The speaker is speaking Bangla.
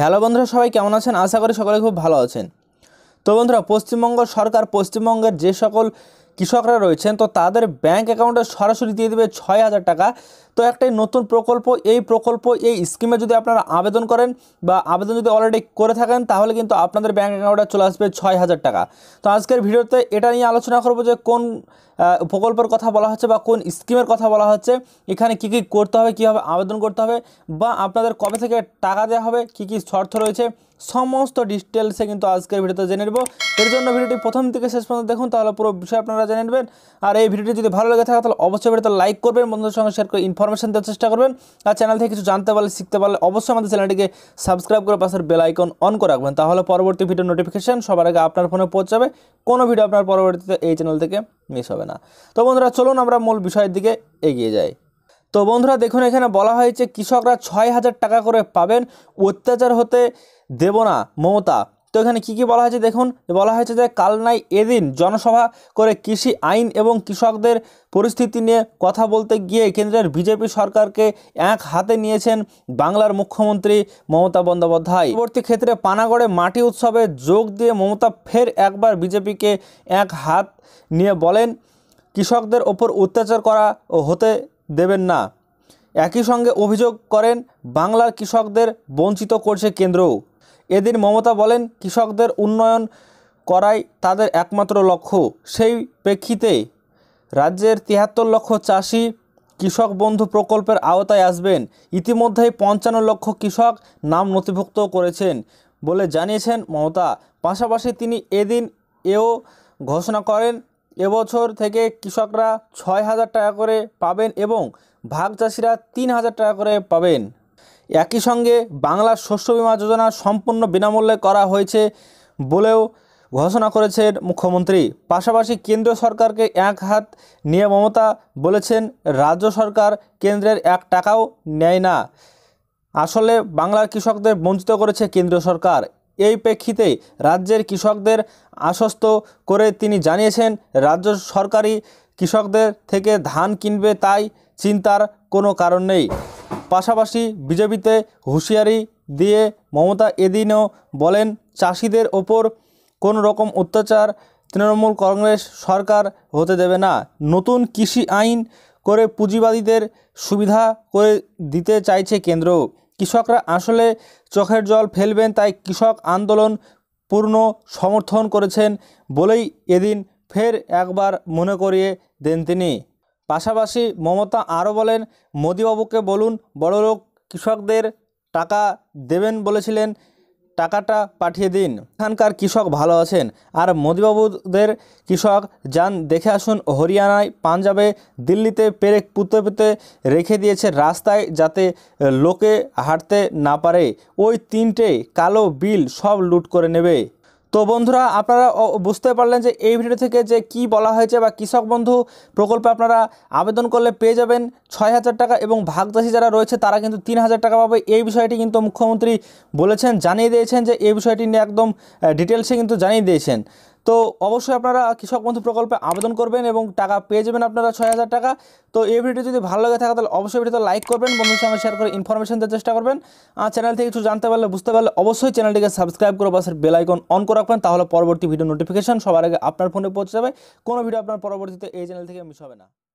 হ্যালো বন্ধুরা সবাই কেমন আছেন আশা করি সকলে খুব ভালো আছেন তো বন্ধুরা পশ্চিমবঙ্গ সরকার পশ্চিমবঙ্গের যে সকল কৃষকরা রয়েছেন তো তাদের ব্যাংক অ্যাকাউন্টে সরাসরি দিয়ে দেবে ছয় হাজার টাকা তো একটাই নতুন প্রকল্প এই প্রকল্প এই স্কিমে যদি আপনারা আবেদন করেন বা আবেদন যদি অলরেডি করে থাকেন তাহলে কিন্তু আপনাদের ব্যাঙ্ক অ্যাকাউন্টে চলে আসবে ছয় হাজার টাকা তো আজকের ভিডিওতে এটা নিয়ে আলোচনা করবো যে কোন প্রকল্পের কথা বলা হচ্ছে বা কোন স্কিমের কথা বলা হচ্ছে এখানে কি কি করতে হবে কীভাবে আবেদন করতে হবে বা আপনাদের কবে থেকে টাকা দেওয়া হবে কি কি শর্ত রয়েছে সমস্ত ডিটেলসে কিন্তু আজকের ভিডিওতে জেনে নেব এর জন্য ভিডিওটি প্রথম থেকে শেষ পর্যন্ত দেখুন তাহলে পুরো বিষয় আপনারা জেনে নেবেন আর এই ভিডিওটি যদি ভালো লেগে থাকে তাহলে অবশ্যই ভিডিওতে লাইক করবেন বন্ধুদের সঙ্গে শেয়ার করে ইনফরমেশন দেওয়ার চেষ্টা করবেন আর চ্যানেল থেকে কিছু জানতে পারলে শিখতে পারলে অবশ্যই আমাদের চ্যানেলটিকে সাবস্ক্রাইব করে পাশের বেল আইকন অন করে রাখবেন তাহলে পরবর্তী ভিডিও নোটিফিকেশান সবার আগে আপনার ফোনে পৌঁছাবে কোনো ভিডিও আপনার পরবর্তীতে এই চ্যানেল থেকে মিস হবে না তো বন্ধুরা চলুন আমরা মূল বিষয়ের দিকে এগিয়ে যাই তো বন্ধুরা দেখুন এখানে বলা হয়েছে কৃষকরা ছয় হাজার টাকা করে পাবেন অত্যাচার হতে দেব না মমতা তো এখানে কী কী বলা হয়েছে দেখুন বলা হয়েছে যে কাল নাই এদিন জনসভা করে কৃষি আইন এবং কৃষকদের পরিস্থিতি নিয়ে কথা বলতে গিয়ে কেন্দ্রের বিজেপি সরকারকে এক হাতে নিয়েছেন বাংলার মুখ্যমন্ত্রী মমতা বন্দ্যোপাধ্যায় পরবর্তী ক্ষেত্রে পানাগড়ে মাটি উৎসবে যোগ দিয়ে মমতা ফের একবার বিজেপিকে এক হাত নিয়ে বলেন কৃষকদের ওপর অত্যাচার করা ও হতে দেবেন না একই সঙ্গে অভিযোগ করেন বাংলার কৃষকদের বঞ্চিত করছে কেন্দ্রও এদিন মমতা বলেন কৃষকদের উন্নয়ন করাই তাদের একমাত্র লক্ষ্য সেই প্রেক্ষিতে রাজ্যের তিয়াত্তর লক্ষ চাষি কৃষক বন্ধু প্রকল্পের আওতায় আসবেন ইতিমধ্যেই পঞ্চান্ন লক্ষ কৃষক নাম নথিভুক্ত করেছেন বলে জানিয়েছেন মমতা পাশাপাশি তিনি এদিন এও ঘোষণা করেন এবছর থেকে কৃষকরা ছয় হাজার টাকা করে পাবেন এবং ভাগ চাষিরা তিন হাজার টাকা করে পাবেন একই সঙ্গে বাংলার শস্য বিমা যোজনা সম্পূর্ণ বিনামূল্যে করা হয়েছে বলেও ঘোষণা করেছেন মুখ্যমন্ত্রী পাশাপাশি কেন্দ্র সরকারকে এক হাত নিয়ে মমতা বলেছেন রাজ্য সরকার কেন্দ্রের এক টাকাও নেয় না আসলে বাংলার কৃষকদের বঞ্চিত করেছে কেন্দ্র সরকার এই প্রেক্ষিতে রাজ্যের কৃষকদের আশ্বস্ত করে তিনি জানিয়েছেন রাজ্য সরকারি কৃষকদের থেকে ধান কিনবে তাই চিন্তার কোনো কারণ নেই পাশাপাশি বিজেপিতে হুঁশিয়ারি দিয়ে মমতা এদিনও বলেন চাষিদের ওপর কোনো রকম অত্যাচার তৃণমূল কংগ্রেস সরকার হতে দেবে না নতুন কৃষি আইন করে পুঁজিবাদীদের সুবিধা করে দিতে চাইছে কেন্দ্র কৃষকরা আসলে চোখের জল ফেলবেন তাই কৃষক আন্দোলন পূর্ণ সমর্থন করেছেন বলেই এদিন ফের একবার মনে করিয়ে দেন তিনি পাশাপাশি মমতা আরও বলেন মোদীবাবুকে বলুন বড়লোক কৃষকদের টাকা দেবেন বলেছিলেন টাকাটা পাঠিয়ে দিন এখানকার কৃষক ভালো আছেন আর মোদীবাবুদের কৃষক যান দেখে আসুন হরিয়ানায় পাঞ্জাবে দিল্লিতে পেরেক পুঁতে পুঁতে রেখে দিয়েছে রাস্তায় যাতে লোকে হাঁটতে না পারে ওই তিনটে কালো বিল সব লুট করে নেবে তো বন্ধুরা আপনারা বুঝতে পারলেন যে এই ভিডিও থেকে যে কি বলা হয়েছে বা কৃষক বন্ধু প্রকল্পে আপনারা আবেদন করলে পেয়ে যাবেন ছয় হাজার টাকা এবং ভাগদাসী যারা রয়েছে তারা কিন্তু তিন হাজার টাকা পাবে এই বিষয়টি কিন্তু মুখ্যমন্ত্রী বলেছেন জানিয়ে দিয়েছেন যে এই বিষয়টি নিয়ে একদম ডিটেলসে কিন্তু জানিয়ে দিয়েছেন তো অবশ্যই আপনারা কৃষক বন্ধু প্রকল্পে আবেদন করবেন এবং টাকা পেয়ে যাবেন আপনারা ছয় হাজার টাকা তো এই ভিডিও যদি ভালো লাগে থাকে তাহলে অবশ্যই ভিডিওতে লাইক করবেন বন্ধুর সঙ্গে শেয়ার করে ইনফরমেশন দেওয়ার চেষ্টা করবেন আর চ্যানেল থেকে কিছু জানতে পারলে বুঝতে পারলে অবশ্যই চ্যানেলটিকে সাবস্ক্রাইব করে পাশের বেলাইকন অন করে রাখবেন তাহলে পরবর্তী ভিডিও নোটিফিকেশন সবার আগে আপনার ফোনে পৌঁছে যাবে কোনো ভিডিও আপনার পরবর্তীতে এই চ্যানেল থেকে মিস হবে না